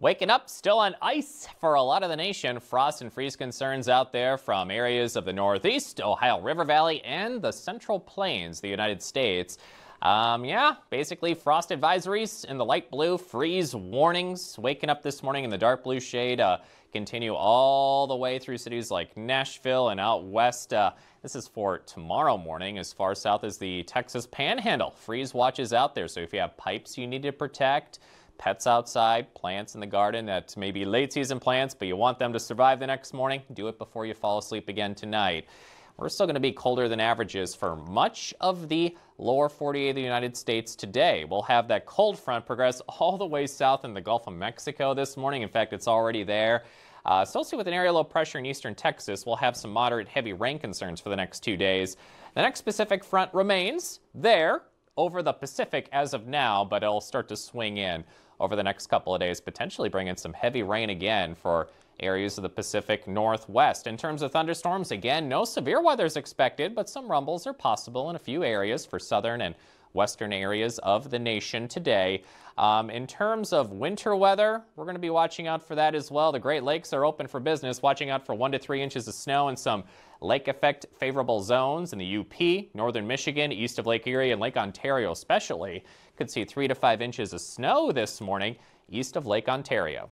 Waking up, still on ice for a lot of the nation. Frost and freeze concerns out there from areas of the Northeast, Ohio River Valley, and the Central Plains, the United States. Um, yeah, basically frost advisories in the light blue, freeze warnings. Waking up this morning in the dark blue shade uh, continue all the way through cities like Nashville and out west. Uh, this is for tomorrow morning as far south as the Texas Panhandle. Freeze watches out there, so if you have pipes you need to protect, pets outside, plants in the garden may uh, maybe late season plants, but you want them to survive the next morning, do it before you fall asleep again tonight. We're still going to be colder than averages for much of the lower 48 of the United States today. We'll have that cold front progress all the way south in the Gulf of Mexico this morning. In fact, it's already there. Uh, associated with an area low pressure in eastern Texas, we'll have some moderate heavy rain concerns for the next two days. The next Pacific front remains there over the Pacific as of now, but it'll start to swing in over the next couple of days, potentially bringing some heavy rain again for areas of the Pacific Northwest. In terms of thunderstorms, again, no severe weather is expected, but some rumbles are possible in a few areas for southern and western areas of the nation today. Um, in terms of winter weather, we're going to be watching out for that as well. The Great Lakes are open for business, watching out for one to three inches of snow and some lake effect favorable zones in the UP, northern Michigan, east of Lake Erie, and Lake Ontario especially. Could see three to five inches of snow this morning east of Lake Ontario.